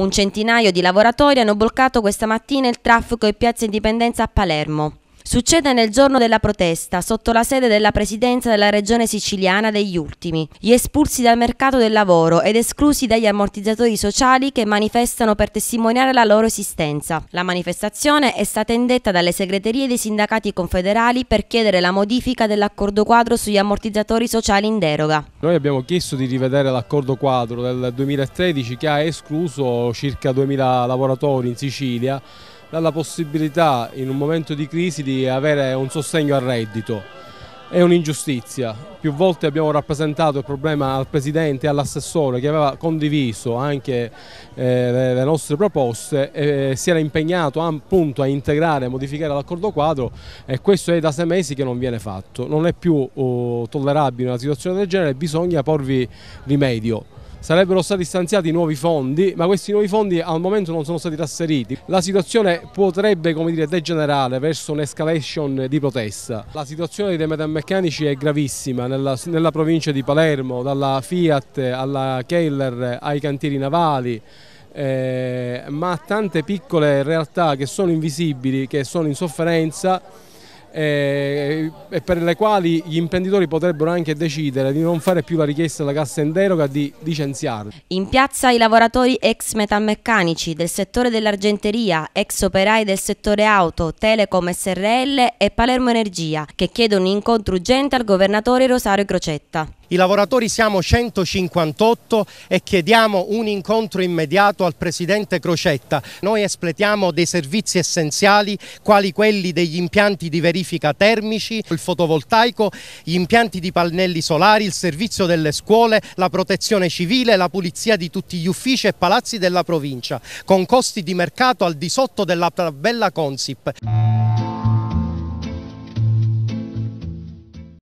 Un centinaio di lavoratori hanno bloccato questa mattina il traffico in Piazza Indipendenza a Palermo. Succede nel giorno della protesta, sotto la sede della presidenza della regione siciliana degli ultimi, gli espulsi dal mercato del lavoro ed esclusi dagli ammortizzatori sociali che manifestano per testimoniare la loro esistenza. La manifestazione è stata indetta dalle segreterie dei sindacati confederali per chiedere la modifica dell'accordo quadro sugli ammortizzatori sociali in deroga. Noi abbiamo chiesto di rivedere l'accordo quadro del 2013 che ha escluso circa 2000 lavoratori in Sicilia dalla possibilità in un momento di crisi di avere un sostegno al reddito. È un'ingiustizia. Più volte abbiamo rappresentato il problema al Presidente e all'assessore che aveva condiviso anche eh, le nostre proposte e eh, si era impegnato appunto a integrare e modificare l'accordo quadro e questo è da sei mesi che non viene fatto. Non è più oh, tollerabile una situazione del genere, bisogna porvi rimedio sarebbero stati stanziati nuovi fondi, ma questi nuovi fondi al momento non sono stati trasferiti. La situazione potrebbe dire, degenerare verso un'escalation di protesta. La situazione dei metalmeccanici è gravissima nella, nella provincia di Palermo, dalla Fiat alla Keller ai cantieri navali. Eh, ma tante piccole realtà che sono invisibili, che sono in sofferenza eh, e per le quali gli imprenditori potrebbero anche decidere di non fare più la richiesta della cassa in deroga di licenziarli. In piazza i lavoratori ex metalmeccanici del settore dell'argenteria, ex operai del settore auto, Telecom SRL e Palermo Energia che chiedono un incontro urgente al governatore Rosario Crocetta. I lavoratori siamo 158 e chiediamo un incontro immediato al Presidente Crocetta. Noi espletiamo dei servizi essenziali quali quelli degli impianti di verifica termici, il fotovoltaico, gli impianti di pannelli solari, il servizio delle scuole, la protezione civile, la pulizia di tutti gli uffici e palazzi della provincia, con costi di mercato al di sotto della tabella Consip.